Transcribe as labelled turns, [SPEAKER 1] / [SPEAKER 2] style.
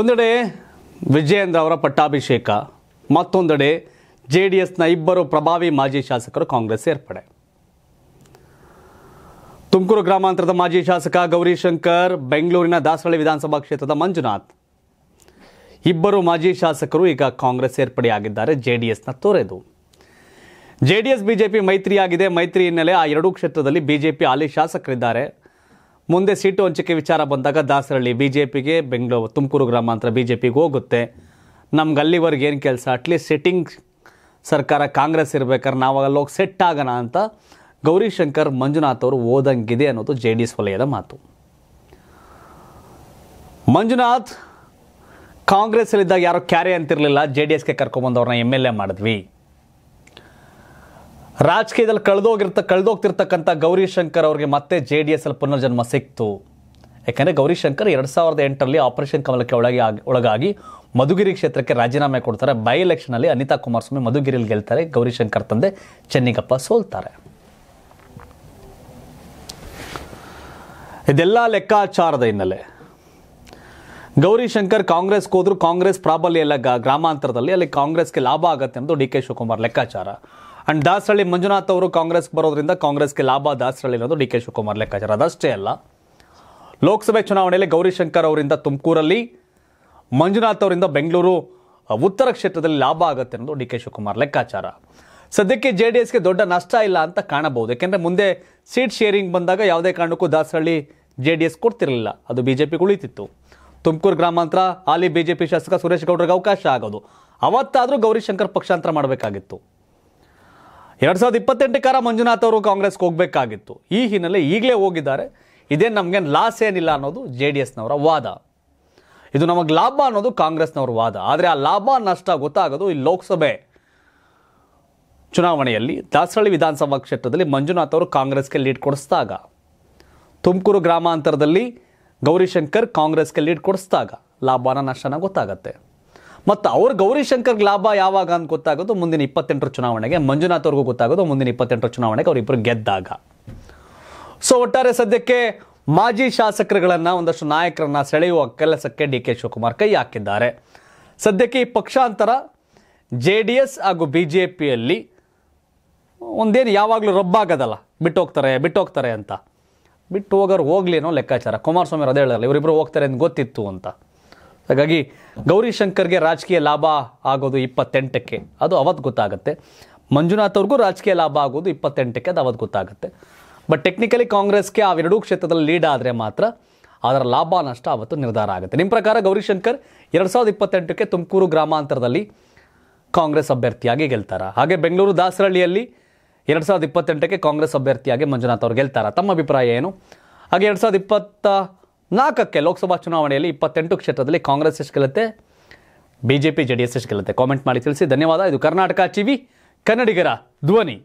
[SPEAKER 1] ಒಂದೆಡೆ ವಿಜಯೇಂದ್ರ ಅವರ ಪಟ್ಟಾಭಿಷೇಕ ಮತ್ತೊಂದೆಡೆ ಜೆ ಡಿ ಎಸ್ನ ಇಬ್ಬರು ಪ್ರಭಾವಿ ಮಾಜಿ ಶಾಸಕರು ಕಾಂಗ್ರೆಸ್ ಸೇರ್ಪಡೆ ತುಮಕೂರು ಗ್ರಾಮಾಂತರದ ಮಾಜಿ ಶಾಸಕ ಗೌರಿಶಂಕರ್ ಬೆಂಗಳೂರಿನ ದಾಸವಳ್ಳಿ ವಿಧಾನಸಭಾ ಕ್ಷೇತ್ರದ ಮಂಜುನಾಥ್ ಇಬ್ಬರು ಮಾಜಿ ಶಾಸಕರು ಈಗ ಕಾಂಗ್ರೆಸ್ ಸೇರ್ಪಡೆಯಾಗಿದ್ದಾರೆ ಜೆ ಡಿ ಎಸ್ನ ತೊರೆದು ಜೆ ಡಿ ಎಸ್ ಬಿಜೆಪಿ ಮೈತ್ರಿಯಾಗಿದೆ ಮೈತ್ರಿ ಹಿನ್ನೆಲೆ ಆ ಎರಡೂ ಕ್ಷೇತ್ರದಲ್ಲಿ ಬಿಜೆಪಿ ಹಾಲಿ ಶಾಸಕರಿದ್ದಾರೆ ಮುಂದೆ ಸೀಟು ಹಂಚಿಕೆ ವಿಚಾರ ಬಂದಾಗ ದಾಸರಳ್ಳಿ ಬಿ ಜೆ ಪಿಗೆ ಬೆಂಗಳೂರು ತುಮಕೂರು ಗ್ರಾಮಾಂತರ ಬಿ ಜೆ ಪಿಗೆ ಹೋಗುತ್ತೆ ನಮ್ಗೆ ಅಲ್ಲಿವರೆಗೆ ಏನು ಕೆಲಸ ಅಟ್ಲೀಸ್ಟ್ ಸೆಟ್ಟಿಂಗ್ ಸರ್ಕಾರ ಕಾಂಗ್ರೆಸ್ ಇರ್ಬೇಕಾದ್ರೆ ನಾವು ಅಲ್ಲಿ ಹೋಗಿ ಸೆಟ್ ಆಗೋಣ ಅಂತ ಗೌರಿಶಂಕರ್ ಮಂಜುನಾಥ್ ಅವರು ಓದಂಗಿದೆ ಅನ್ನೋದು ಜೆ ಡಿ ಎಸ್ ವಲಯದ ಮಾತು ಮಂಜುನಾಥ್ ಕಾಂಗ್ರೆಸ್ಸಲ್ಲಿದ್ದಾಗ ಯಾರೋ ಕ್ಯಾರೆ ಅಂತಿರಲಿಲ್ಲ ಜೆ ಡಿ ಎಸ್ಗೆ ಕರ್ಕೊಂಬಂದವ್ರನ್ನ ಎಮ್ ಎಲ್ ಎ ಮಾಡಿದ್ವಿ ರಾಜಕೀಯದಲ್ಲಿ ಕಳೆದೋಗಿರ್ತ ಕಳೆದೋಗ್ತಿರ್ತಕ್ಕಂಥ ಗೌರಿಶಂಕರ್ ಶಂಕರ್ ಅವರಿಗೆ ಮತ್ತೆ ಜೆ ಡಿ ಎಸ್ ಅಲ್ಲಿ ಪುನರ್ಜನ್ಮ ಸಿಕ್ತು ಯಾಕೆಂದರೆ ಗೌರಿಶಂಕರ್ ಶಂಕರ್ ಎರಡು ಸಾವಿರದ ಎಂಟರಲ್ಲಿ ಆಪರೇಷನ್ ಕಮಲಕ್ಕೆ ಒಳಗೆ ಒಳಗಾಗಿ ಮಧುಗಿರಿ ಕ್ಷೇತ್ರಕ್ಕೆ ರಾಜೀನಾಮೆ ಕೊಡ್ತಾರೆ ಬೈ ಎಲೆಕ್ಷನಲ್ಲಿ ಅನಿತಾ ಕುಮಾರಸ್ವಾಮಿ ಮಧುಗಿರಿಯಲ್ಲಿ ಗೆಲ್ತಾರೆ ಗೌರಿಶಂಕರ್ ತಂದೆ ಚೆನ್ನಿಗಪ್ಪ ಸೋಲ್ತಾರೆ ಇದೆಲ್ಲ ಲೆಕ್ಕಾಚಾರದ ಹಿನ್ನೆಲೆ ಗೌರಿಶಂಕರ್ ಕಾಂಗ್ರೆಸ್ಗೆ ಹೋದ್ರು ಕಾಂಗ್ರೆಸ್ ಪ್ರಾಬಲ್ಯ ಎಲ್ಲ ಗ್ರಾಮಾಂತರದಲ್ಲಿ ಅಲ್ಲಿ ಕಾಂಗ್ರೆಸ್ಗೆ ಲಾಭ ಆಗತ್ತೆ ಅನ್ನೋದು ಡಿ ಕೆ ಶಿವಕುಮಾರ್ ಲೆಕ್ಕಾಚಾರ ಅಂಡ್ ದಾಸರಳ್ಳಿ ಮಂಜುನಾಥ್ ಅವರು ಕಾಂಗ್ರೆಸ್ ಬರೋದ್ರಿಂದ ಕಾಂಗ್ರೆಸ್ಗೆ ಲಾಭ ದಾಸರಳ್ಳಿ ಅನ್ನೋದು ಡಿ ಕೆ ಶಿವಕುಮಾರ್ ಲೆಕ್ಕಾಚಾರ ಅದಷ್ಟೇ ಅಲ್ಲ ಲೋಕಸಭೆ ಚುನಾವಣೆಯಲ್ಲಿ ಗೌರಿಶಂಕರ್ ಅವರಿಂದ ತುಮಕೂರಲ್ಲಿ ಮಂಜುನಾಥ್ ಅವರಿಂದ ಬೆಂಗಳೂರು ಉತ್ತರ ಕ್ಷೇತ್ರದಲ್ಲಿ ಲಾಭ ಆಗುತ್ತೆ ಅನ್ನೋದು ಡಿ ಕೆ ಶಿವಕುಮಾರ್ ಲೆಕ್ಕಾಚಾರ ಸದ್ಯಕ್ಕೆ ಜೆ ಡಿ ಎಸ್ಗೆ ದೊಡ್ಡ ನಷ್ಟ ಇಲ್ಲ ಅಂತ ಕಾಣಬಹುದು ಯಾಕೆಂದರೆ ಮುಂದೆ ಸೀಟ್ ಶೇರಿಂಗ್ ಬಂದಾಗ ಯಾವುದೇ ಕಾರಣಕ್ಕೂ ದಾಸರಳ್ಳಿ ಜೆ ಡಿ ಎಸ್ ಕೊಡ್ತಿರಲಿಲ್ಲ ಅದು ಬಿ ಜೆ ಪಿಗೆ ಉಳಿತಿತ್ತು ತುಮಕೂರು ಗ್ರಾಮಾಂತರ ಹಾಲಿ ಬಿ ಜೆ ಪಿ ಶಾಸಕ ಸುರೇಶ್ ಗೌಡರಿಗೆ ಅವಕಾಶ ಆಗೋದು ಅವತ್ತಾದರೂ ಗೌರಿಶಂಕರ್ ಪಕ್ಷಾಂತರ ಮಾಡಬೇಕಾಗಿತ್ತು ಎರಡು ಸಾವಿರದ ಇಪ್ಪತ್ತೆಂಟಕ್ಕಾರ ಮಂಜುನಾಥ್ ಅವರು ಕಾಂಗ್ರೆಸ್ಗೆ ಹೋಗಬೇಕಾಗಿತ್ತು ಈ ಹಿನ್ನೆಲೆ ಈಗಲೇ ಹೋಗಿದ್ದಾರೆ ಇದೇನು ನಮಗೇನು ಲಾಸ್ ಏನಿಲ್ಲ ಅನ್ನೋದು ಜೆ ಡಿ ಎಸ್ನವರ ವಾದ ಇದು ನಮಗೆ ಲಾಭ ಅನ್ನೋದು ಕಾಂಗ್ರೆಸ್ನವ್ರ ವಾದ ಆದರೆ ಆ ಲಾಭ ನಷ್ಟ ಗೊತ್ತಾಗೋದು ಈ ಲೋಕಸಭೆ ಚುನಾವಣೆಯಲ್ಲಿ ದಾಸರಳ್ಳಿ ವಿಧಾನಸಭಾ ಕ್ಷೇತ್ರದಲ್ಲಿ ಮಂಜುನಾಥ್ ಅವರು ಕಾಂಗ್ರೆಸ್ಗೆ ಲೀಡ್ ಕೊಡಿಸಿದಾಗ ತುಮಕೂರು ಗ್ರಾಮಾಂತರದಲ್ಲಿ ಗೌರಿಶಂಕರ್ ಕಾಂಗ್ರೆಸ್ಗೆ ಲೀಡ್ ಕೊಡಿಸಿದಾಗ ಲಾಭನ ನಷ್ಟನ ಗೊತ್ತಾಗತ್ತೆ ಮತ್ತು ಅವ್ರ ಗೌರಿಶಂಕರ್ಗೆ ಲಾಭ ಯಾವಾಗ ಅಂತ ಗೊತ್ತಾಗೋದು ಮುಂದಿನ ಇಪ್ಪತ್ತೆಂಟರ ಚುನಾವಣೆಗೆ ಮಂಜುನಾಥ್ ಅವ್ರಿಗೂ ಗೊತ್ತಾಗೋದು ಮುಂದಿನ ಇಪ್ಪತ್ತೆಂಟರ ಚುನಾವಣೆಗೆ ಅವರಿಬ್ಬರು ಗೆದ್ದಾಗ ಸೊ ಒಟ್ಟಾರೆ ಸದ್ಯಕ್ಕೆ ಮಾಜಿ ಶಾಸಕರುಗಳನ್ನು ಒಂದಷ್ಟು ನಾಯಕರನ್ನ ಸೆಳೆಯುವ ಕೆಲಸಕ್ಕೆ ಡಿ ಕೆ ಶಿವಕುಮಾರ್ ಕೈ ಹಾಕಿದ್ದಾರೆ ಸದ್ಯಕ್ಕೆ ಈ ಪಕ್ಷಾಂತರ ಜೆ ಡಿ ಎಸ್ ಹಾಗೂ ಬಿ ಜೆ ಪಿಯಲ್ಲಿ ಒಂದೇನು ಯಾವಾಗಲೂ ರಬ್ಬಾಗೋದಲ್ಲ ಬಿಟ್ಟು ಹೋಗ್ತಾರೆ ಬಿಟ್ಟು ಹೋಗ್ತಾರೆ ಅಂತ ಬಿಟ್ಟು ಹೋಗೋರು ಹೋಗ್ಲಿ ಅನ್ನೋ ಲೆಕ್ಕಾಚಾರ ಕುಮಾರಸ್ವಾಮಿ ಅದೇ ಹೇಳಲ್ಲ ಇವರಿಬ್ಬರು ಹೋಗ್ತಾರೆ ಅಂತ ಗೊತ್ತಿತ್ತು ಅಂತ ಹಾಗಾಗಿ ಗೌರಿ ಶಂಕರ್ಗೆ ರಾಜಕೀಯ ಲಾಭ ಆಗೋದು ಇಪ್ಪತ್ತೆಂಟಕ್ಕೆ ಅದು ಅವತ್ತು ಗೊತ್ತಾಗುತ್ತೆ ಮಂಜುನಾಥ್ ಅವ್ರಿಗೂ ರಾಜಕೀಯ ಲಾಭ ಆಗೋದು ಇಪ್ಪತ್ತೆಂಟಕ್ಕೆ ಅದು ಅವತ್ತು ಗೊತ್ತಾಗುತ್ತೆ ಬಟ್ ಟೆಕ್ನಿಕಲಿ ಕಾಂಗ್ರೆಸ್ಗೆ ಅವೆರಡೂ ಕ್ಷೇತ್ರದಲ್ಲಿ ಲೀಡ್ ಆದರೆ ಮಾತ್ರ ಅದರ ಲಾಭ ನಷ್ಟ ಅವತ್ತು ನಿರ್ಧಾರ ಆಗುತ್ತೆ ನಿಮ್ಮ ಪ್ರಕಾರ ಗೌರಿಶಂಕರ್ ಎರಡು ಸಾವಿರದ ಇಪ್ಪತ್ತೆಂಟಕ್ಕೆ ತುಮಕೂರು ಗ್ರಾಮಾಂತರದಲ್ಲಿ ಕಾಂಗ್ರೆಸ್ ಅಭ್ಯರ್ಥಿಯಾಗಿ ಗೆಲ್ತಾರ ಹಾಗೆ ಬೆಂಗಳೂರು ದಾಸರಳ್ಳಿಯಲ್ಲಿ ಎರಡು ಸಾವಿರದ ಇಪ್ಪತ್ತೆಂಟಕ್ಕೆ ಕಾಂಗ್ರೆಸ್ ಅಭ್ಯರ್ಥಿಯಾಗಿ ಮಂಜುನಾಥ್ ಅವರು ಗೆಲ್ತಾರ ತಮ್ಮ ಅಭಿಪ್ರಾಯ ಏನು ಹಾಗೆ ಎರಡು ಸಾವಿರದ ಇಪ್ಪತ್ತ ನಾಲ್ಕಕ್ಕೆ ಲೋಕಸಭಾ ಚುನಾವಣೆಯಲ್ಲಿ ಇಪ್ಪತ್ತೆಂಟು ಕ್ಷೇತ್ರದಲ್ಲಿ ಕಾಂಗ್ರೆಸ್ ಎಷ್ಟು ಗೆಲ್ಲುತ್ತೆ ಬಿ ಜೆ ಪಿ ಎಸ್ ಎಷ್ಟು ಗೆಲ್ಲುತ್ತೆ ಕಾಮೆಂಟ್ ಮಾಡಿ ತಿಳಿಸಿ ಧನ್ಯವಾದ ಇದು ಕರ್ನಾಟಕ ಟಿವಿ ಕನ್ನಡಿಗರ ಧ್ವನಿ